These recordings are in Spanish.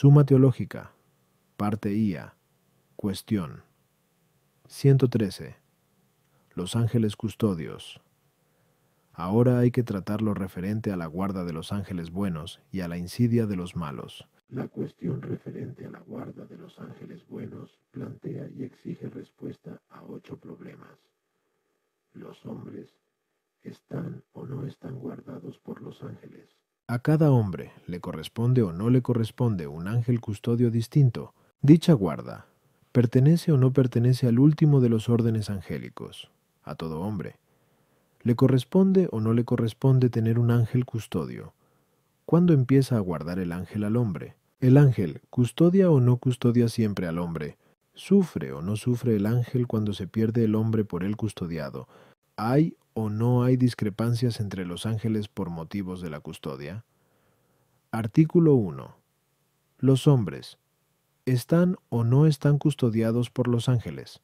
Suma Teológica, parte IA, cuestión. 113. Los ángeles custodios. Ahora hay que tratar lo referente a la guarda de los ángeles buenos y a la insidia de los malos. La cuestión referente a la guarda de los ángeles buenos plantea y exige respuesta a ocho problemas. Los hombres, ¿están o no están guardados por los ángeles? A cada hombre le corresponde o no le corresponde un ángel custodio distinto. Dicha guarda pertenece o no pertenece al último de los órdenes angélicos, a todo hombre. ¿Le corresponde o no le corresponde tener un ángel custodio? ¿Cuándo empieza a guardar el ángel al hombre? ¿El ángel custodia o no custodia siempre al hombre? ¿Sufre o no sufre el ángel cuando se pierde el hombre por él custodiado? ¿Hay o no hay discrepancias entre los ángeles por motivos de la custodia? Artículo 1. Los hombres, ¿están o no están custodiados por los ángeles?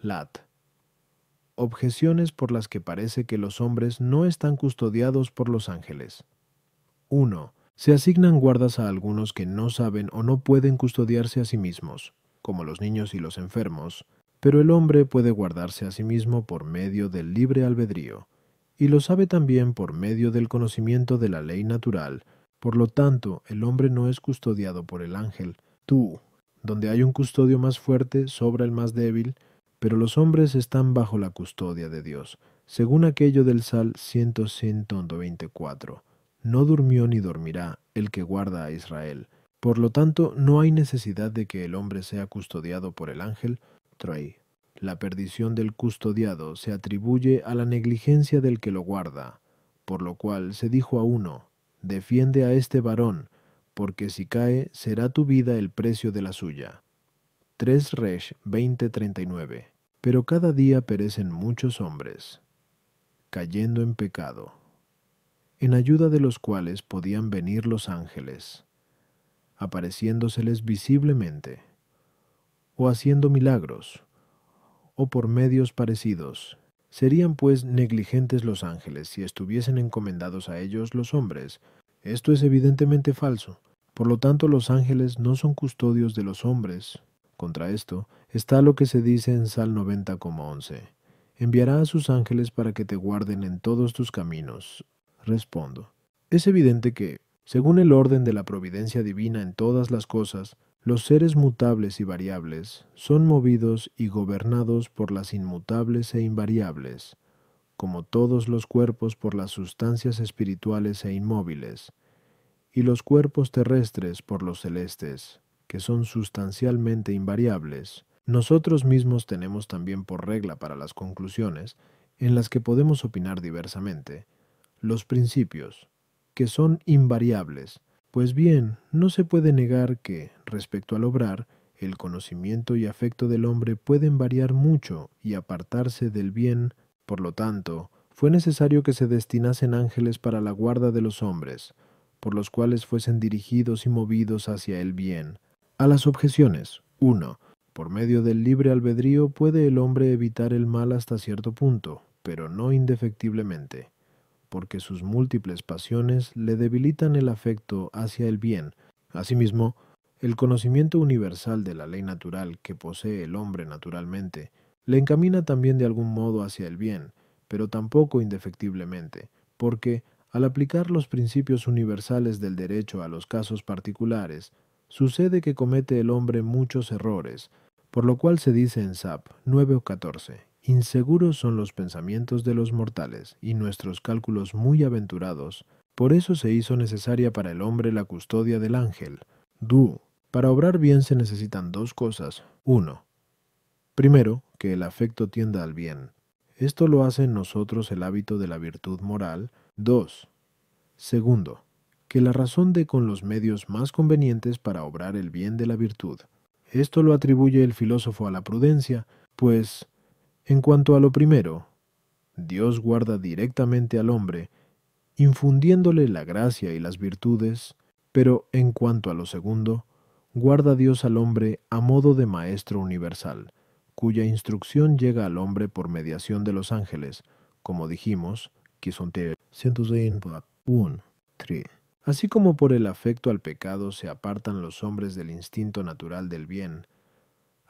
Lat. Objeciones por las que parece que los hombres no están custodiados por los ángeles. 1. Se asignan guardas a algunos que no saben o no pueden custodiarse a sí mismos, como los niños y los enfermos, pero el hombre puede guardarse a sí mismo por medio del libre albedrío, y lo sabe también por medio del conocimiento de la ley natural. Por lo tanto, el hombre no es custodiado por el ángel. Tú, donde hay un custodio más fuerte, sobra el más débil, pero los hombres están bajo la custodia de Dios, según aquello del Sal 124 No durmió ni dormirá el que guarda a Israel. Por lo tanto, no hay necesidad de que el hombre sea custodiado por el ángel, la perdición del custodiado se atribuye a la negligencia del que lo guarda, por lo cual se dijo a uno, defiende a este varón, porque si cae será tu vida el precio de la suya. 3 Resh 20:39 Pero cada día perecen muchos hombres, cayendo en pecado, en ayuda de los cuales podían venir los ángeles, apareciéndoseles visiblemente o haciendo milagros, o por medios parecidos. Serían pues negligentes los ángeles si estuviesen encomendados a ellos los hombres. Esto es evidentemente falso. Por lo tanto, los ángeles no son custodios de los hombres. Contra esto está lo que se dice en Sal 90,11. Enviará a sus ángeles para que te guarden en todos tus caminos. Respondo. Es evidente que, según el orden de la providencia divina en todas las cosas, los seres mutables y variables son movidos y gobernados por las inmutables e invariables, como todos los cuerpos por las sustancias espirituales e inmóviles, y los cuerpos terrestres por los celestes, que son sustancialmente invariables. Nosotros mismos tenemos también por regla para las conclusiones, en las que podemos opinar diversamente, los principios, que son invariables, pues bien, no se puede negar que, respecto al obrar, el conocimiento y afecto del hombre pueden variar mucho y apartarse del bien, por lo tanto, fue necesario que se destinasen ángeles para la guarda de los hombres, por los cuales fuesen dirigidos y movidos hacia el bien. A las objeciones. 1. Por medio del libre albedrío puede el hombre evitar el mal hasta cierto punto, pero no indefectiblemente porque sus múltiples pasiones le debilitan el afecto hacia el bien. Asimismo, el conocimiento universal de la ley natural que posee el hombre naturalmente le encamina también de algún modo hacia el bien, pero tampoco indefectiblemente, porque, al aplicar los principios universales del derecho a los casos particulares, sucede que comete el hombre muchos errores, por lo cual se dice en SAP 9 o Inseguros son los pensamientos de los mortales y nuestros cálculos muy aventurados, por eso se hizo necesaria para el hombre la custodia del ángel, Du. Para obrar bien se necesitan dos cosas. Uno, primero, que el afecto tienda al bien. Esto lo hace en nosotros el hábito de la virtud moral. Dos, segundo, que la razón dé con los medios más convenientes para obrar el bien de la virtud. Esto lo atribuye el filósofo a la prudencia, pues en cuanto a lo primero, Dios guarda directamente al hombre, infundiéndole la gracia y las virtudes, pero en cuanto a lo segundo, guarda Dios al hombre a modo de Maestro universal, cuya instrucción llega al hombre por mediación de los ángeles, como dijimos, que son Así como por el afecto al pecado se apartan los hombres del instinto natural del bien,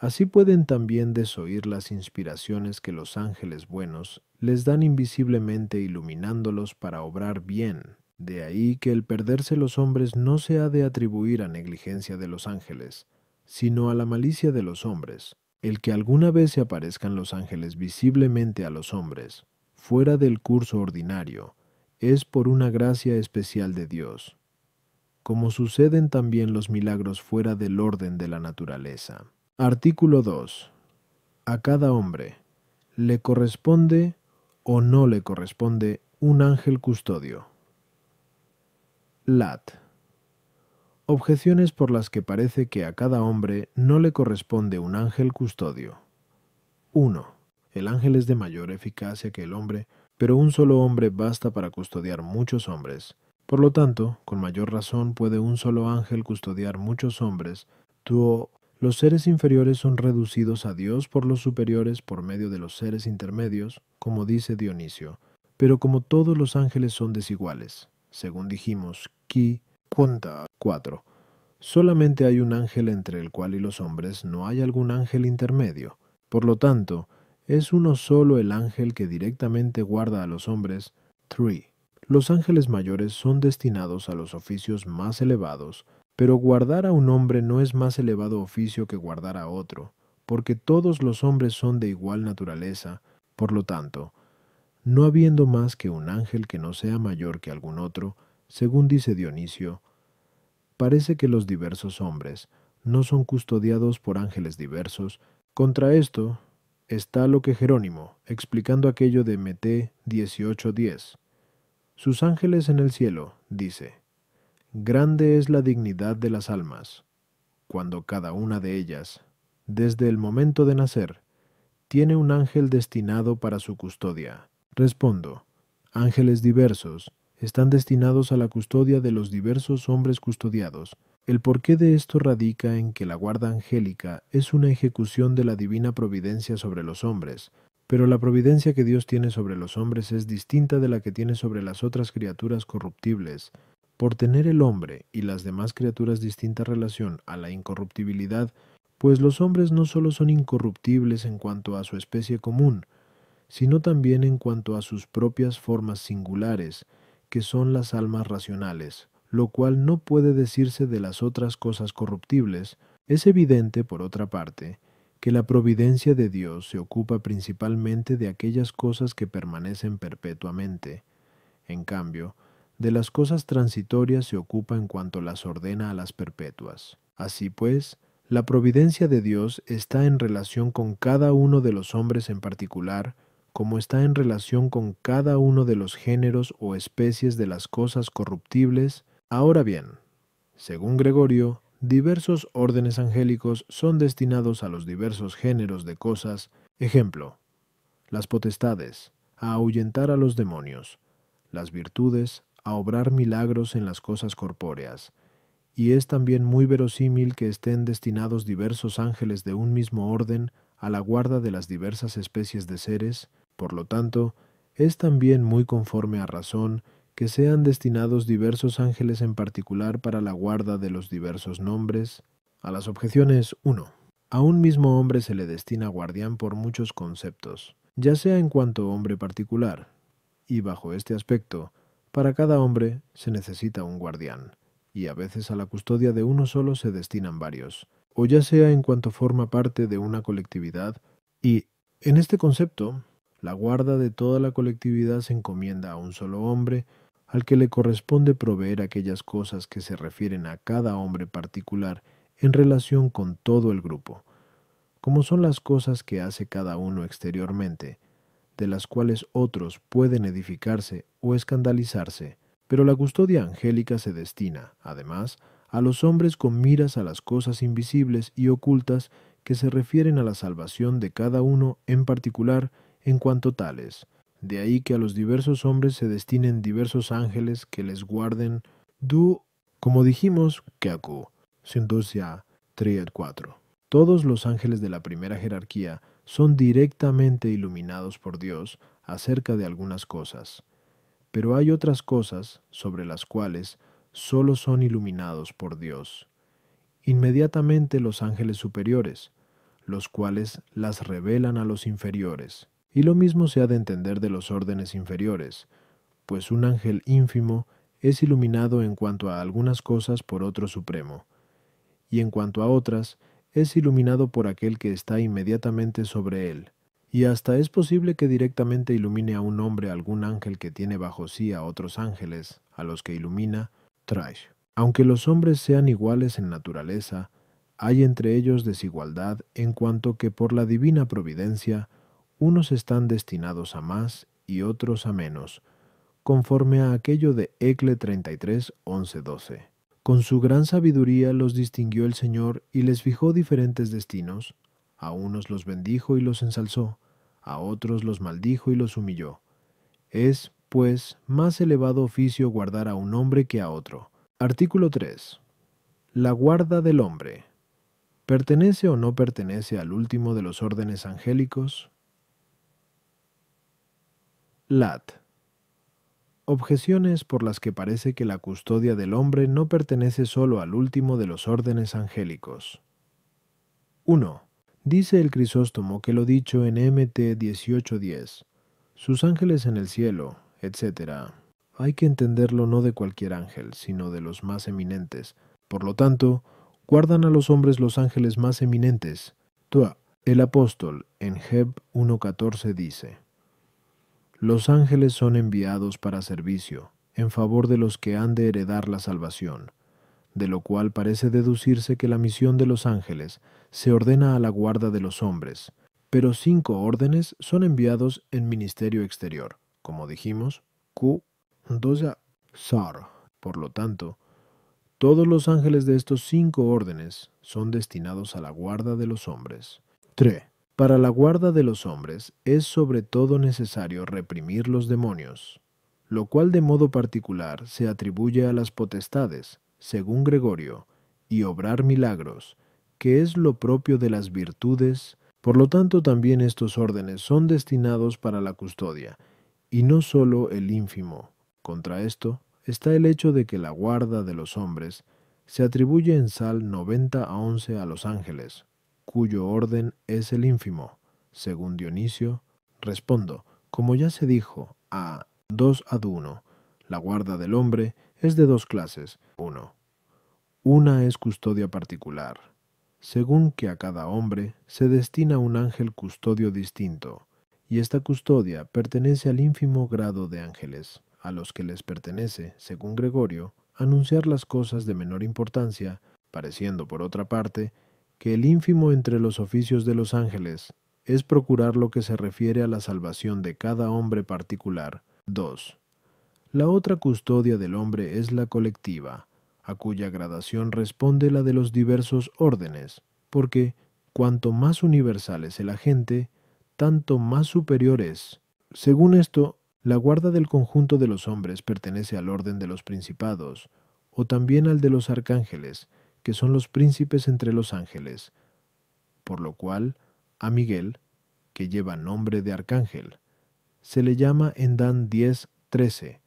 Así pueden también desoír las inspiraciones que los ángeles buenos les dan invisiblemente iluminándolos para obrar bien. De ahí que el perderse los hombres no se ha de atribuir a negligencia de los ángeles, sino a la malicia de los hombres. El que alguna vez se aparezcan los ángeles visiblemente a los hombres, fuera del curso ordinario, es por una gracia especial de Dios, como suceden también los milagros fuera del orden de la naturaleza. Artículo 2. A cada hombre le corresponde o no le corresponde un ángel custodio. Lat. Objeciones por las que parece que a cada hombre no le corresponde un ángel custodio. 1. El ángel es de mayor eficacia que el hombre, pero un solo hombre basta para custodiar muchos hombres. Por lo tanto, con mayor razón puede un solo ángel custodiar muchos hombres, tuo los seres inferiores son reducidos a Dios por los superiores por medio de los seres intermedios, como dice Dionisio, pero como todos los ángeles son desiguales, según dijimos, qui cuenta 4. Solamente hay un ángel entre el cual y los hombres no hay algún ángel intermedio. Por lo tanto, es uno solo el ángel que directamente guarda a los hombres, 3. Los ángeles mayores son destinados a los oficios más elevados, pero guardar a un hombre no es más elevado oficio que guardar a otro, porque todos los hombres son de igual naturaleza, por lo tanto, no habiendo más que un ángel que no sea mayor que algún otro, según dice Dionisio, parece que los diversos hombres no son custodiados por ángeles diversos, contra esto está lo que Jerónimo, explicando aquello de Meté 18.10. Sus ángeles en el cielo, dice, Grande es la dignidad de las almas, cuando cada una de ellas, desde el momento de nacer, tiene un ángel destinado para su custodia. Respondo, ángeles diversos están destinados a la custodia de los diversos hombres custodiados. El porqué de esto radica en que la guarda angélica es una ejecución de la divina providencia sobre los hombres, pero la providencia que Dios tiene sobre los hombres es distinta de la que tiene sobre las otras criaturas corruptibles, por tener el hombre y las demás criaturas distinta relación a la incorruptibilidad, pues los hombres no solo son incorruptibles en cuanto a su especie común, sino también en cuanto a sus propias formas singulares, que son las almas racionales, lo cual no puede decirse de las otras cosas corruptibles, es evidente, por otra parte, que la providencia de Dios se ocupa principalmente de aquellas cosas que permanecen perpetuamente. En cambio, de las cosas transitorias se ocupa en cuanto las ordena a las perpetuas. Así pues, la providencia de Dios está en relación con cada uno de los hombres en particular, como está en relación con cada uno de los géneros o especies de las cosas corruptibles. Ahora bien, según Gregorio, diversos órdenes angélicos son destinados a los diversos géneros de cosas, ejemplo, las potestades, a ahuyentar a los demonios, las virtudes, a obrar milagros en las cosas corpóreas, y es también muy verosímil que estén destinados diversos ángeles de un mismo orden a la guarda de las diversas especies de seres, por lo tanto, es también muy conforme a razón que sean destinados diversos ángeles en particular para la guarda de los diversos nombres. A las objeciones 1. A un mismo hombre se le destina guardián por muchos conceptos, ya sea en cuanto hombre particular, y bajo este aspecto, para cada hombre se necesita un guardián, y a veces a la custodia de uno solo se destinan varios, o ya sea en cuanto forma parte de una colectividad, y, en este concepto, la guarda de toda la colectividad se encomienda a un solo hombre, al que le corresponde proveer aquellas cosas que se refieren a cada hombre particular en relación con todo el grupo, como son las cosas que hace cada uno exteriormente, de las cuales otros pueden edificarse o escandalizarse, pero la custodia angélica se destina, además, a los hombres con miras a las cosas invisibles y ocultas que se refieren a la salvación de cada uno en particular en cuanto tales. De ahí que a los diversos hombres se destinen diversos ángeles que les guarden du, como dijimos, que sindusia, 4. Todos los ángeles de la primera jerarquía son directamente iluminados por Dios acerca de algunas cosas, pero hay otras cosas sobre las cuales solo son iluminados por Dios. Inmediatamente los ángeles superiores, los cuales las revelan a los inferiores. Y lo mismo se ha de entender de los órdenes inferiores, pues un ángel ínfimo es iluminado en cuanto a algunas cosas por otro supremo, y en cuanto a otras, es iluminado por aquel que está inmediatamente sobre él, y hasta es posible que directamente ilumine a un hombre algún ángel que tiene bajo sí a otros ángeles, a los que ilumina Trash. Aunque los hombres sean iguales en naturaleza, hay entre ellos desigualdad en cuanto que por la divina providencia unos están destinados a más y otros a menos, conforme a aquello de Ecle 33, 11, 12. Con su gran sabiduría los distinguió el Señor y les fijó diferentes destinos. A unos los bendijo y los ensalzó, a otros los maldijo y los humilló. Es, pues, más elevado oficio guardar a un hombre que a otro. Artículo 3. La guarda del hombre. ¿Pertenece o no pertenece al último de los órdenes angélicos? Lat objeciones por las que parece que la custodia del hombre no pertenece solo al último de los órdenes angélicos. 1. Dice el Crisóstomo que lo dicho en MT 1810, sus ángeles en el cielo, etc. Hay que entenderlo no de cualquier ángel, sino de los más eminentes. Por lo tanto, guardan a los hombres los ángeles más eminentes. Tua, el apóstol, en Heb 1.14 dice los ángeles son enviados para servicio, en favor de los que han de heredar la salvación, de lo cual parece deducirse que la misión de los ángeles se ordena a la guarda de los hombres, pero cinco órdenes son enviados en ministerio exterior, como dijimos, Q, Sar. Por lo tanto, todos los ángeles de estos cinco órdenes son destinados a la guarda de los hombres. 3. Para la guarda de los hombres es sobre todo necesario reprimir los demonios, lo cual de modo particular se atribuye a las potestades, según Gregorio, y obrar milagros, que es lo propio de las virtudes, por lo tanto también estos órdenes son destinados para la custodia, y no sólo el ínfimo. Contra esto está el hecho de que la guarda de los hombres se atribuye en Sal 90 a 11 a los ángeles, cuyo orden es el ínfimo. Según Dionisio, respondo, como ya se dijo, a dos ad uno. La guarda del hombre es de dos clases. Uno. Una es custodia particular, según que a cada hombre se destina un ángel custodio distinto, y esta custodia pertenece al ínfimo grado de ángeles, a los que les pertenece, según Gregorio, anunciar las cosas de menor importancia, pareciendo por otra parte que el ínfimo entre los oficios de los ángeles es procurar lo que se refiere a la salvación de cada hombre particular. 2. La otra custodia del hombre es la colectiva, a cuya gradación responde la de los diversos órdenes, porque cuanto más universal es el agente, tanto más superior es. Según esto, la guarda del conjunto de los hombres pertenece al orden de los principados, o también al de los arcángeles, que son los príncipes entre los ángeles, por lo cual a Miguel, que lleva nombre de arcángel, se le llama en Dan 10.13,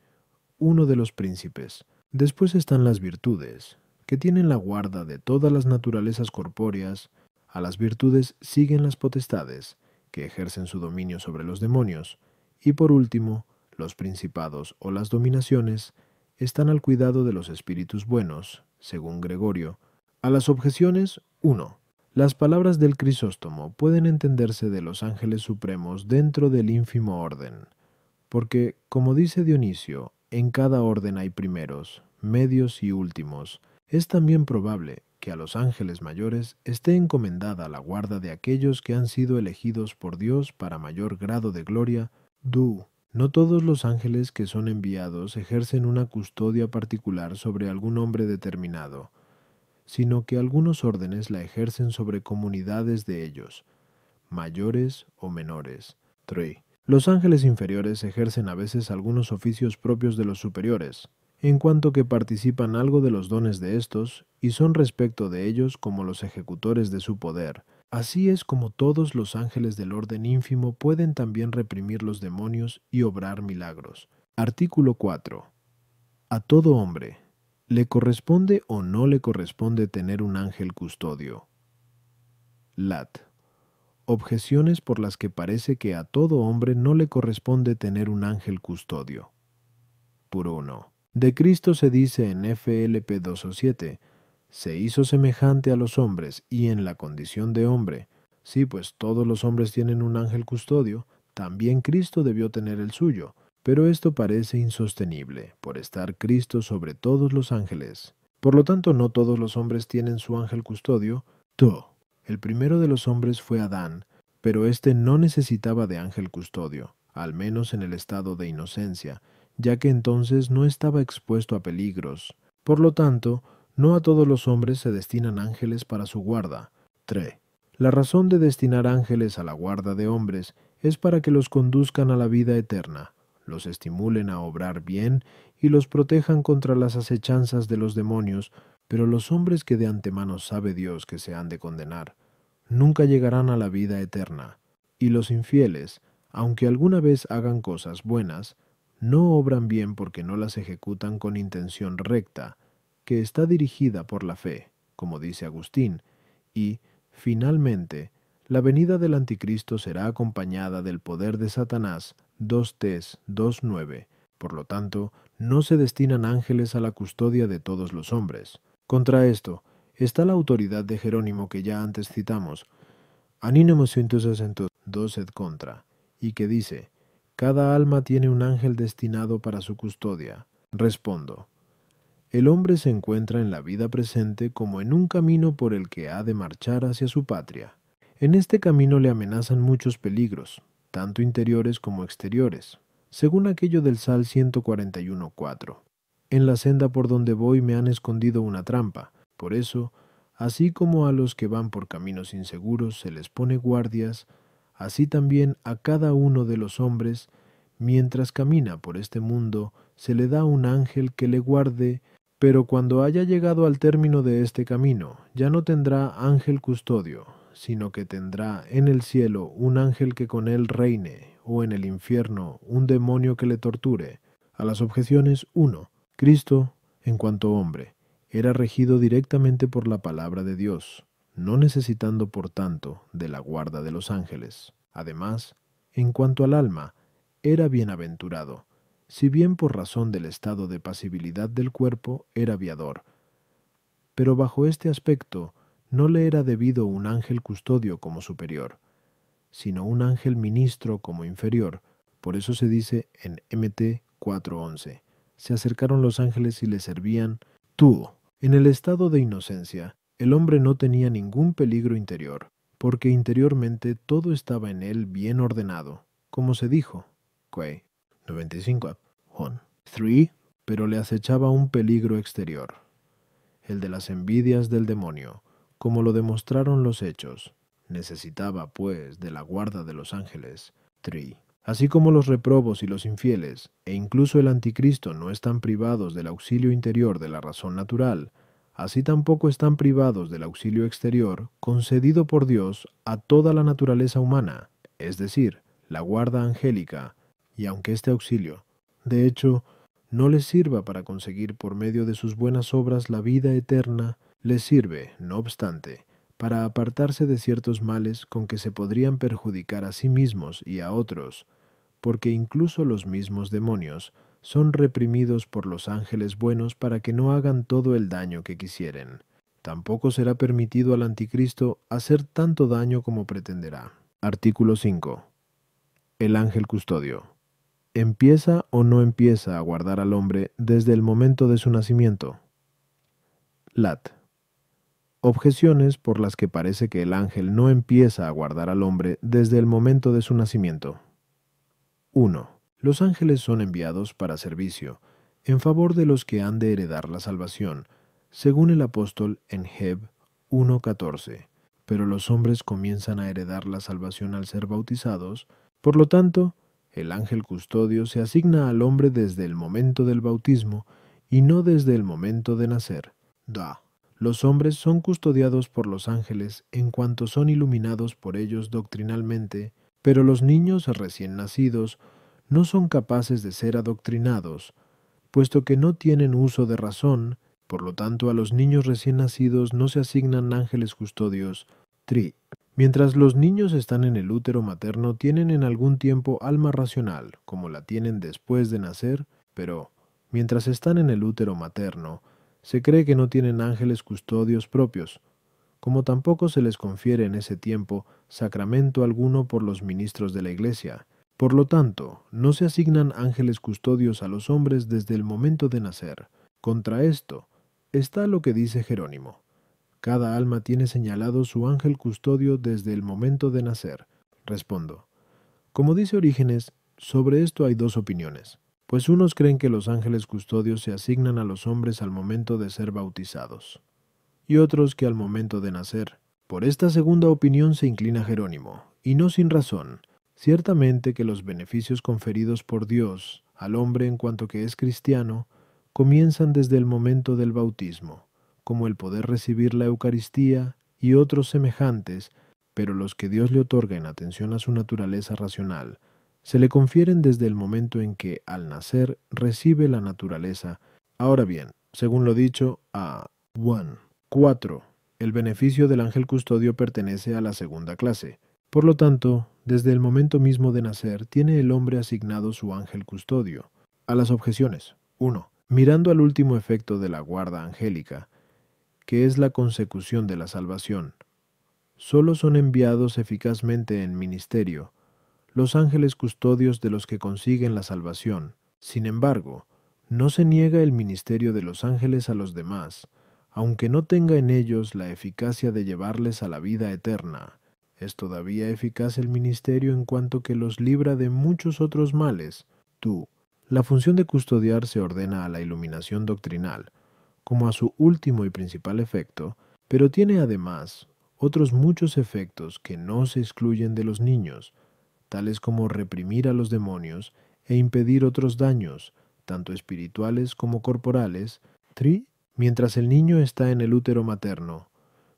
uno de los príncipes. Después están las virtudes, que tienen la guarda de todas las naturalezas corpóreas, a las virtudes siguen las potestades, que ejercen su dominio sobre los demonios, y por último, los principados o las dominaciones están al cuidado de los espíritus buenos, según Gregorio, a las objeciones 1. Las palabras del Crisóstomo pueden entenderse de los ángeles supremos dentro del ínfimo orden, porque, como dice Dionisio, en cada orden hay primeros, medios y últimos. Es también probable que a los ángeles mayores esté encomendada la guarda de aquellos que han sido elegidos por Dios para mayor grado de gloria, du no todos los ángeles que son enviados ejercen una custodia particular sobre algún hombre determinado, sino que algunos órdenes la ejercen sobre comunidades de ellos, mayores o menores. 3. Los ángeles inferiores ejercen a veces algunos oficios propios de los superiores, en cuanto que participan algo de los dones de estos y son respecto de ellos como los ejecutores de su poder, Así es como todos los ángeles del orden ínfimo pueden también reprimir los demonios y obrar milagros. Artículo 4. A todo hombre, ¿le corresponde o no le corresponde tener un ángel custodio? Lat. Objeciones por las que parece que a todo hombre no le corresponde tener un ángel custodio. Por 1. De Cristo se dice en FLP 207, se hizo semejante a los hombres y en la condición de hombre. Sí, pues todos los hombres tienen un ángel custodio, también Cristo debió tener el suyo, pero esto parece insostenible, por estar Cristo sobre todos los ángeles. Por lo tanto, no todos los hombres tienen su ángel custodio. Tú, el primero de los hombres fue Adán, pero éste no necesitaba de ángel custodio, al menos en el estado de inocencia, ya que entonces no estaba expuesto a peligros. Por lo tanto, no a todos los hombres se destinan ángeles para su guarda. 3. La razón de destinar ángeles a la guarda de hombres es para que los conduzcan a la vida eterna, los estimulen a obrar bien y los protejan contra las acechanzas de los demonios, pero los hombres que de antemano sabe Dios que se han de condenar, nunca llegarán a la vida eterna. Y los infieles, aunque alguna vez hagan cosas buenas, no obran bien porque no las ejecutan con intención recta, que está dirigida por la fe, como dice Agustín, y, finalmente, la venida del anticristo será acompañada del poder de Satanás 2 Tes 2.9. Por lo tanto, no se destinan ángeles a la custodia de todos los hombres. Contra esto está la autoridad de Jerónimo que ya antes citamos, Anínimo 162 et contra, y que dice, Cada alma tiene un ángel destinado para su custodia. Respondo, el hombre se encuentra en la vida presente como en un camino por el que ha de marchar hacia su patria. En este camino le amenazan muchos peligros, tanto interiores como exteriores, según aquello del Sal 141.4. En la senda por donde voy me han escondido una trampa, por eso, así como a los que van por caminos inseguros se les pone guardias, así también a cada uno de los hombres, mientras camina por este mundo, se le da un ángel que le guarde pero cuando haya llegado al término de este camino, ya no tendrá ángel custodio, sino que tendrá en el cielo un ángel que con él reine, o en el infierno un demonio que le torture. A las objeciones 1. Cristo, en cuanto hombre, era regido directamente por la palabra de Dios, no necesitando por tanto de la guarda de los ángeles. Además, en cuanto al alma, era bienaventurado, si bien por razón del estado de pasibilidad del cuerpo era viador. Pero bajo este aspecto no le era debido un ángel custodio como superior, sino un ángel ministro como inferior, por eso se dice en MT 4.11. Se acercaron los ángeles y le servían, tú. En el estado de inocencia, el hombre no tenía ningún peligro interior, porque interiormente todo estaba en él bien ordenado, como se dijo. 95. 3. Pero le acechaba un peligro exterior, el de las envidias del demonio, como lo demostraron los hechos. Necesitaba, pues, de la guarda de los ángeles. 3. Así como los reprobos y los infieles, e incluso el anticristo no están privados del auxilio interior de la razón natural, así tampoco están privados del auxilio exterior concedido por Dios a toda la naturaleza humana, es decir, la guarda angélica, y aunque este auxilio de hecho, no les sirva para conseguir por medio de sus buenas obras la vida eterna, les sirve, no obstante, para apartarse de ciertos males con que se podrían perjudicar a sí mismos y a otros, porque incluso los mismos demonios son reprimidos por los ángeles buenos para que no hagan todo el daño que quisieren. Tampoco será permitido al anticristo hacer tanto daño como pretenderá. Artículo 5. El ángel custodio empieza o no empieza a guardar al hombre desde el momento de su nacimiento. Lat. Objeciones por las que parece que el ángel no empieza a guardar al hombre desde el momento de su nacimiento. 1. Los ángeles son enviados para servicio, en favor de los que han de heredar la salvación, según el apóstol en Heb 1.14. Pero los hombres comienzan a heredar la salvación al ser bautizados, por lo tanto, el ángel custodio se asigna al hombre desde el momento del bautismo y no desde el momento de nacer. Los hombres son custodiados por los ángeles en cuanto son iluminados por ellos doctrinalmente, pero los niños recién nacidos no son capaces de ser adoctrinados, puesto que no tienen uso de razón, por lo tanto a los niños recién nacidos no se asignan ángeles custodios, Mientras los niños están en el útero materno tienen en algún tiempo alma racional, como la tienen después de nacer, pero, mientras están en el útero materno, se cree que no tienen ángeles custodios propios, como tampoco se les confiere en ese tiempo sacramento alguno por los ministros de la Iglesia. Por lo tanto, no se asignan ángeles custodios a los hombres desde el momento de nacer. Contra esto está lo que dice Jerónimo. Cada alma tiene señalado su ángel custodio desde el momento de nacer. Respondo. Como dice Orígenes, sobre esto hay dos opiniones, pues unos creen que los ángeles custodios se asignan a los hombres al momento de ser bautizados, y otros que al momento de nacer. Por esta segunda opinión se inclina Jerónimo, y no sin razón. Ciertamente que los beneficios conferidos por Dios al hombre en cuanto que es cristiano comienzan desde el momento del bautismo como el poder recibir la Eucaristía y otros semejantes, pero los que Dios le otorga en atención a su naturaleza racional, se le confieren desde el momento en que, al nacer, recibe la naturaleza. Ahora bien, según lo dicho, a 1. 4. El beneficio del ángel custodio pertenece a la segunda clase. Por lo tanto, desde el momento mismo de nacer, tiene el hombre asignado su ángel custodio. A las objeciones. 1. Mirando al último efecto de la guarda angélica, que es la consecución de la salvación. Solo son enviados eficazmente en ministerio los ángeles custodios de los que consiguen la salvación. Sin embargo, no se niega el ministerio de los ángeles a los demás, aunque no tenga en ellos la eficacia de llevarles a la vida eterna. Es todavía eficaz el ministerio en cuanto que los libra de muchos otros males. Tú, la función de custodiar se ordena a la iluminación doctrinal, como a su último y principal efecto, pero tiene además otros muchos efectos que no se excluyen de los niños, tales como reprimir a los demonios e impedir otros daños, tanto espirituales como corporales, tri, mientras el niño está en el útero materno,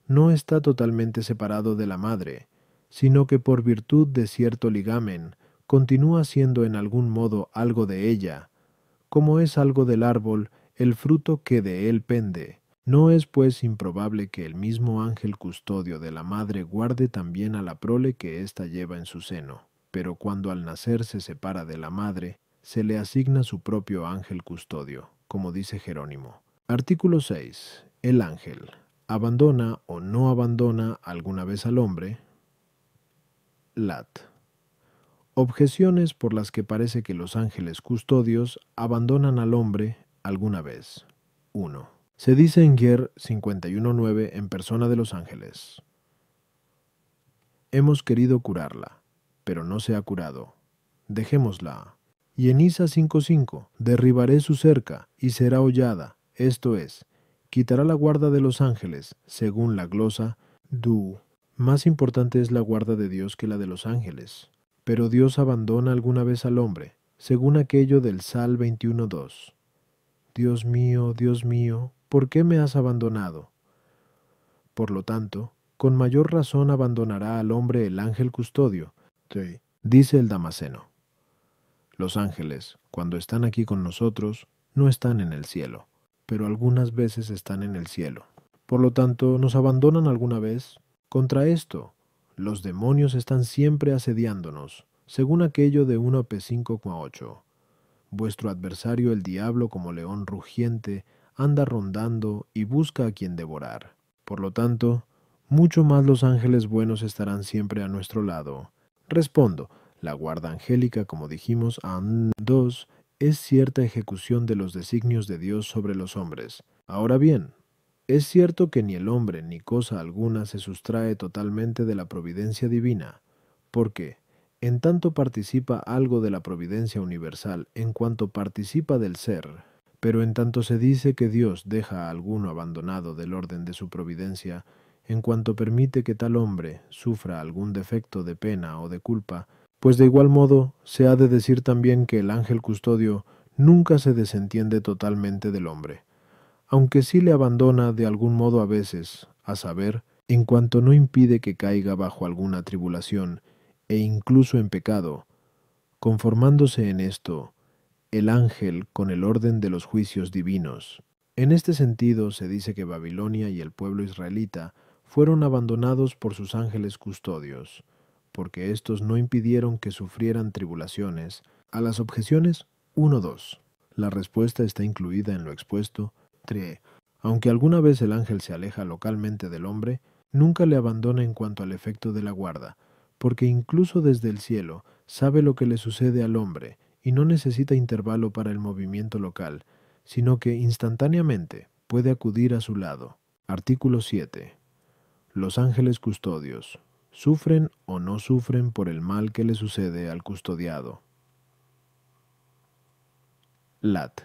no está totalmente separado de la madre, sino que por virtud de cierto ligamen continúa siendo en algún modo algo de ella, como es algo del árbol el fruto que de él pende. No es pues improbable que el mismo ángel custodio de la madre guarde también a la prole que ésta lleva en su seno, pero cuando al nacer se separa de la madre, se le asigna su propio ángel custodio, como dice Jerónimo. Artículo 6. El ángel. Abandona o no abandona alguna vez al hombre. Lat. Objeciones por las que parece que los ángeles custodios abandonan al hombre alguna vez. 1. Se dice en Yer 51.9 en persona de los ángeles. Hemos querido curarla, pero no se ha curado. Dejémosla. Y en Isa 5.5, derribaré su cerca y será hollada, esto es, quitará la guarda de los ángeles, según la glosa, du. Más importante es la guarda de Dios que la de los ángeles. Pero Dios abandona alguna vez al hombre, según aquello del Sal 21.2. Dios mío, Dios mío, ¿por qué me has abandonado? Por lo tanto, con mayor razón abandonará al hombre el ángel custodio, dice el Damaseno. Los ángeles, cuando están aquí con nosotros, no están en el cielo, pero algunas veces están en el cielo. Por lo tanto, nos abandonan alguna vez. Contra esto, los demonios están siempre asediándonos, según aquello de 1 P5,8. Vuestro adversario el diablo como león rugiente anda rondando y busca a quien devorar. Por lo tanto, mucho más los ángeles buenos estarán siempre a nuestro lado. Respondo, la guarda angélica, como dijimos, an 2, es cierta ejecución de los designios de Dios sobre los hombres. Ahora bien, es cierto que ni el hombre ni cosa alguna se sustrae totalmente de la providencia divina, porque en tanto participa algo de la providencia universal, en cuanto participa del ser. Pero en tanto se dice que Dios deja a alguno abandonado del orden de su providencia, en cuanto permite que tal hombre sufra algún defecto de pena o de culpa, pues de igual modo se ha de decir también que el ángel custodio nunca se desentiende totalmente del hombre, aunque sí le abandona de algún modo a veces, a saber, en cuanto no impide que caiga bajo alguna tribulación, e incluso en pecado, conformándose en esto el ángel con el orden de los juicios divinos. En este sentido se dice que Babilonia y el pueblo israelita fueron abandonados por sus ángeles custodios, porque estos no impidieron que sufrieran tribulaciones. A las objeciones 1-2. La respuesta está incluida en lo expuesto. 3. Aunque alguna vez el ángel se aleja localmente del hombre, nunca le abandona en cuanto al efecto de la guarda, porque incluso desde el cielo sabe lo que le sucede al hombre y no necesita intervalo para el movimiento local, sino que instantáneamente puede acudir a su lado. Artículo 7. Los ángeles custodios sufren o no sufren por el mal que le sucede al custodiado. Lat.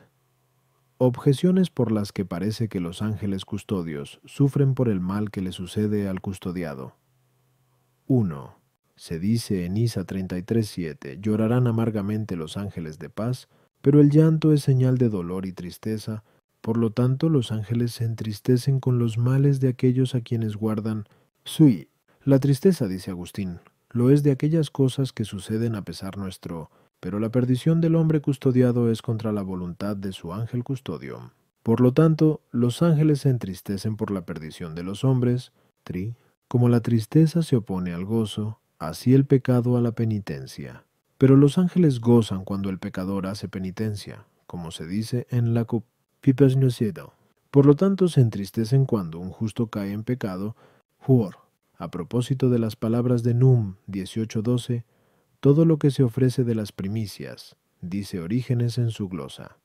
Objeciones por las que parece que los ángeles custodios sufren por el mal que le sucede al custodiado. 1. Se dice en Isa 33:7, llorarán amargamente los ángeles de paz, pero el llanto es señal de dolor y tristeza, por lo tanto los ángeles se entristecen con los males de aquellos a quienes guardan sui. La tristeza, dice Agustín, lo es de aquellas cosas que suceden a pesar nuestro, pero la perdición del hombre custodiado es contra la voluntad de su ángel custodio. Por lo tanto, los ángeles se entristecen por la perdición de los hombres, tri, como la tristeza se opone al gozo, así el pecado a la penitencia. Pero los ángeles gozan cuando el pecador hace penitencia, como se dice en la Pipas Por lo tanto, se entristecen cuando un justo cae en pecado, huor. A propósito de las palabras de Num 18:12, todo lo que se ofrece de las primicias, dice Orígenes en su glosa.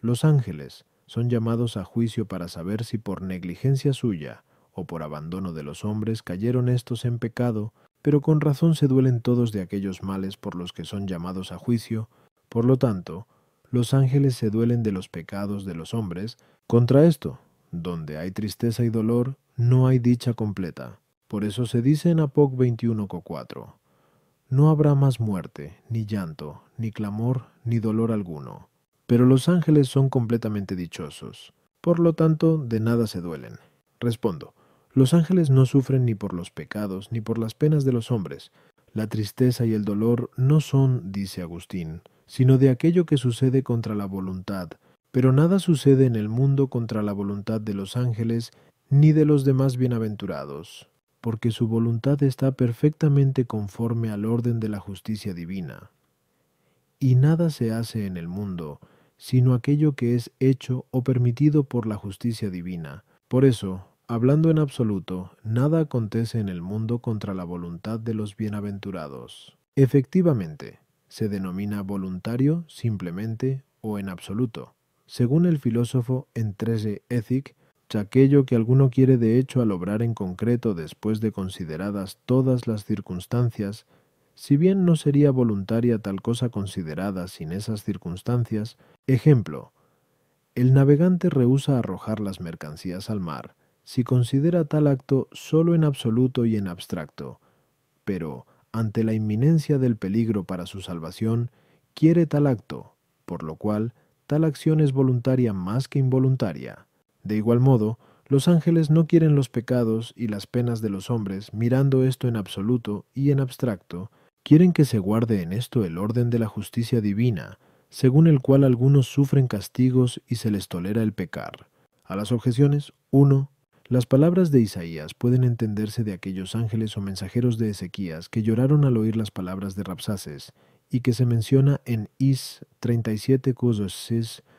Los ángeles son llamados a juicio para saber si por negligencia suya o por abandono de los hombres cayeron estos en pecado pero con razón se duelen todos de aquellos males por los que son llamados a juicio, por lo tanto, los ángeles se duelen de los pecados de los hombres, contra esto, donde hay tristeza y dolor, no hay dicha completa. Por eso se dice en Apoc 21.4, No habrá más muerte, ni llanto, ni clamor, ni dolor alguno. Pero los ángeles son completamente dichosos, por lo tanto, de nada se duelen. Respondo, los ángeles no sufren ni por los pecados ni por las penas de los hombres. La tristeza y el dolor no son, dice Agustín, sino de aquello que sucede contra la voluntad, pero nada sucede en el mundo contra la voluntad de los ángeles ni de los demás bienaventurados, porque su voluntad está perfectamente conforme al orden de la justicia divina. Y nada se hace en el mundo, sino aquello que es hecho o permitido por la justicia divina. Por eso, Hablando en absoluto, nada acontece en el mundo contra la voluntad de los bienaventurados. Efectivamente, se denomina voluntario simplemente o en absoluto, según el filósofo Entrese Ethic, aquello que alguno quiere de hecho al obrar en concreto después de consideradas todas las circunstancias, si bien no sería voluntaria tal cosa considerada sin esas circunstancias, ejemplo, el navegante rehúsa arrojar las mercancías al mar, si considera tal acto solo en absoluto y en abstracto, pero, ante la inminencia del peligro para su salvación, quiere tal acto, por lo cual tal acción es voluntaria más que involuntaria. De igual modo, los ángeles no quieren los pecados y las penas de los hombres, mirando esto en absoluto y en abstracto, quieren que se guarde en esto el orden de la justicia divina, según el cual algunos sufren castigos y se les tolera el pecar. A las objeciones 1, las palabras de Isaías pueden entenderse de aquellos ángeles o mensajeros de Ezequías que lloraron al oír las palabras de Rapsaces y que se menciona en Is 37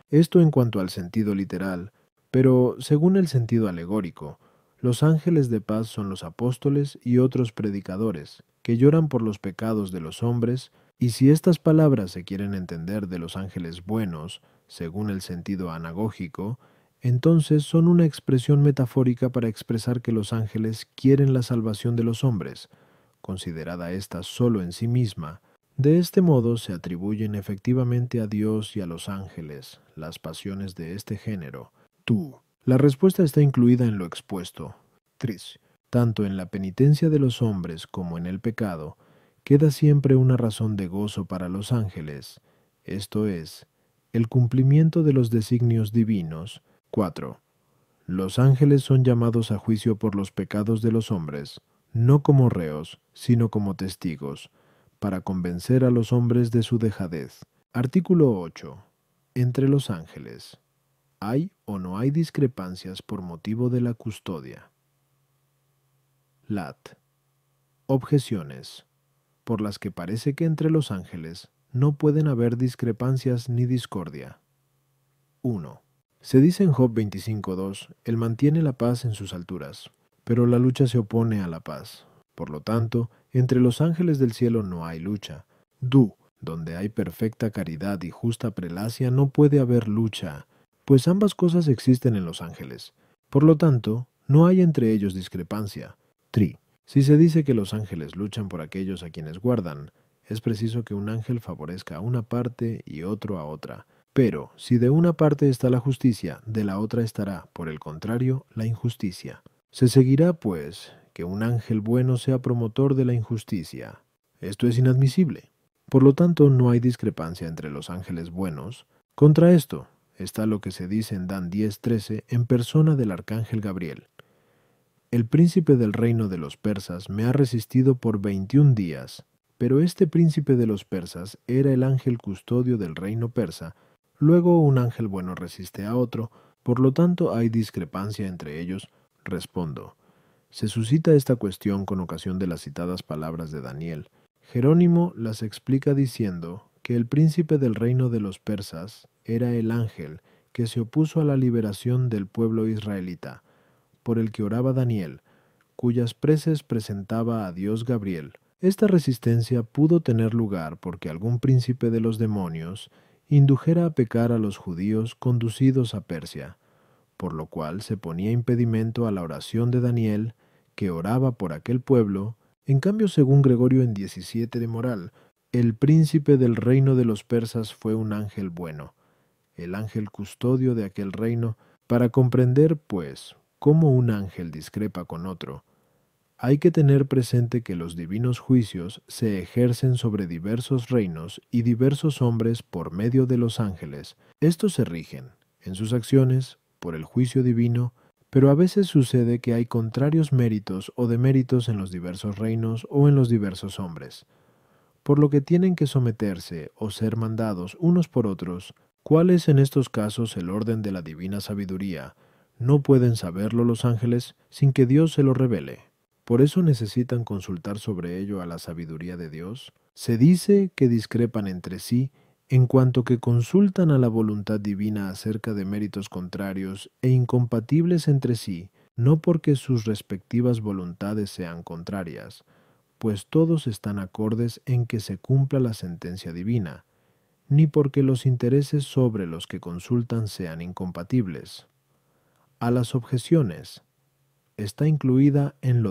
esto en cuanto al sentido literal, pero según el sentido alegórico, los ángeles de paz son los apóstoles y otros predicadores, que lloran por los pecados de los hombres, y si estas palabras se quieren entender de los ángeles buenos, según el sentido anagógico, entonces son una expresión metafórica para expresar que los ángeles quieren la salvación de los hombres, considerada ésta solo en sí misma. De este modo se atribuyen efectivamente a Dios y a los ángeles las pasiones de este género. Tú. La respuesta está incluida en lo expuesto. Tris. Tanto en la penitencia de los hombres como en el pecado, queda siempre una razón de gozo para los ángeles, esto es, el cumplimiento de los designios divinos, 4. Los ángeles son llamados a juicio por los pecados de los hombres, no como reos, sino como testigos, para convencer a los hombres de su dejadez. Artículo 8. Entre los ángeles. ¿Hay o no hay discrepancias por motivo de la custodia? Lat. Objeciones. Por las que parece que entre los ángeles no pueden haber discrepancias ni discordia. 1. Se dice en Job 25.2, Él mantiene la paz en sus alturas, pero la lucha se opone a la paz. Por lo tanto, entre los ángeles del cielo no hay lucha. Du, donde hay perfecta caridad y justa prelacia, no puede haber lucha, pues ambas cosas existen en los ángeles. Por lo tanto, no hay entre ellos discrepancia. Tri. Si se dice que los ángeles luchan por aquellos a quienes guardan, es preciso que un ángel favorezca a una parte y otro a otra, pero si de una parte está la justicia, de la otra estará, por el contrario, la injusticia. Se seguirá, pues, que un ángel bueno sea promotor de la injusticia. Esto es inadmisible. Por lo tanto, no hay discrepancia entre los ángeles buenos. Contra esto está lo que se dice en Dan 10:13 en persona del arcángel Gabriel. El príncipe del reino de los persas me ha resistido por 21 días, pero este príncipe de los persas era el ángel custodio del reino persa Luego un ángel bueno resiste a otro, por lo tanto hay discrepancia entre ellos, respondo. Se suscita esta cuestión con ocasión de las citadas palabras de Daniel. Jerónimo las explica diciendo que el príncipe del reino de los persas era el ángel que se opuso a la liberación del pueblo israelita, por el que oraba Daniel, cuyas preces presentaba a Dios Gabriel. Esta resistencia pudo tener lugar porque algún príncipe de los demonios indujera a pecar a los judíos conducidos a Persia, por lo cual se ponía impedimento a la oración de Daniel, que oraba por aquel pueblo, en cambio según Gregorio en 17 de Moral, el príncipe del reino de los persas fue un ángel bueno, el ángel custodio de aquel reino, para comprender, pues, cómo un ángel discrepa con otro, hay que tener presente que los divinos juicios se ejercen sobre diversos reinos y diversos hombres por medio de los ángeles. Estos se rigen, en sus acciones, por el juicio divino, pero a veces sucede que hay contrarios méritos o deméritos en los diversos reinos o en los diversos hombres, por lo que tienen que someterse o ser mandados unos por otros. ¿Cuál es en estos casos el orden de la divina sabiduría? No pueden saberlo los ángeles sin que Dios se lo revele por eso necesitan consultar sobre ello a la sabiduría de Dios, se dice que discrepan entre sí en cuanto que consultan a la voluntad divina acerca de méritos contrarios e incompatibles entre sí, no porque sus respectivas voluntades sean contrarias, pues todos están acordes en que se cumpla la sentencia divina, ni porque los intereses sobre los que consultan sean incompatibles. A las objeciones está incluida en lo